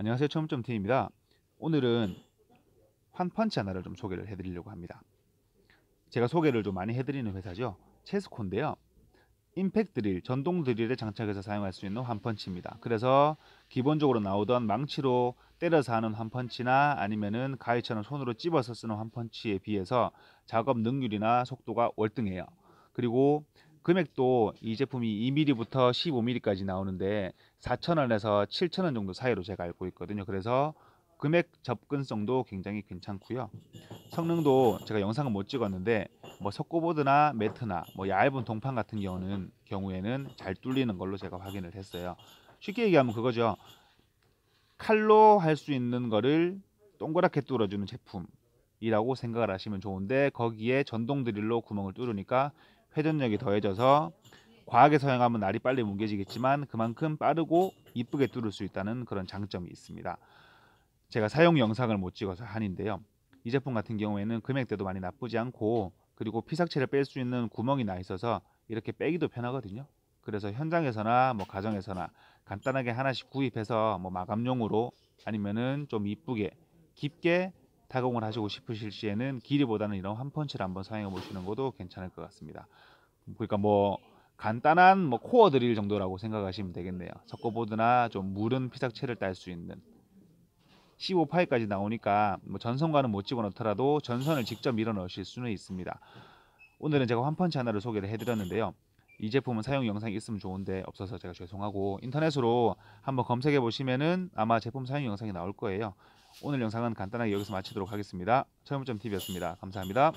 안녕하세요. 처음점 팀입니다. 오늘은 환펀치 하나를 좀 소개를 해드리려고 합니다. 제가 소개를 좀 많이 해드리는 회사죠. 체스콘인데요. 임팩 드릴, 전동 드릴을 장착해서 사용할 수 있는 환펀치입니다. 그래서 기본적으로 나오던 망치로 때려서 하는 환펀치나 아니면은 가위처럼 손으로 찝어서 쓰는 환펀치에 비해서 작업 능률이나 속도가 월등해요. 그리고 금액도 이 제품이 2mm부터 15mm까지 나오는데 4,000원에서 7,000원 정도 사이로 제가 알고 있거든요. 그래서 금액 접근성도 굉장히 괜찮고요. 성능도 제가 영상을 못 찍었는데 뭐 석고보드나 매트나 뭐 얇은 동판 같은 경우는 경우에는 잘 뚫리는 걸로 제가 확인을 했어요. 쉽게 얘기하면 그거죠. 칼로 할 수 있는 거를 동그랗게 뚫어주는 제품이라고 생각을 하시면 좋은데 거기에 전동 드릴로 구멍을 뚫으니까 회전력이 더해져서 과하게 서행하면 날이 빨리 뭉개지겠지만 그만큼 빠르고 이쁘게 뚫을 수 있다는 그런 장점이 있습니다. 제가 사용 영상을 못 찍어서 한인데요. 이 제품 같은 경우에는 금액대도 많이 나쁘지 않고 그리고 피삭체를 뺄 수 있는 구멍이 나 있어서 이렇게 빼기도 편하거든요. 그래서 현장에서나 뭐 가정에서나 간단하게 하나씩 구입해서 뭐 마감용으로 아니면은 좀 이쁘게 깊게 타공을 하시고 싶으실 시에는 길이보다는 이런 한 펀치를 한번 사용해 보시는 것도 괜찮을 것 같습니다. 그러니까 뭐 간단한 뭐 코어 드릴 정도라고 생각하시면 되겠네요. 석고보드나 좀 무른 피삭체를 딸 수 있는 15파이까지 나오니까 뭐 전선과는 못 집어넣더라도 전선을 직접 밀어 넣으실 수는 있습니다. 오늘은 제가 환펀치 하나를 소개를 해드렸는데요. 이 제품은 사용 영상이 있으면 좋은데 없어서 제가 죄송하고 인터넷으로 한번 검색해 보시면은 아마 제품 사용 영상이 나올 거예요. 오늘 영상은 간단하게 여기서 마치도록 하겠습니다. 처음점 TV였습니다. 감사합니다.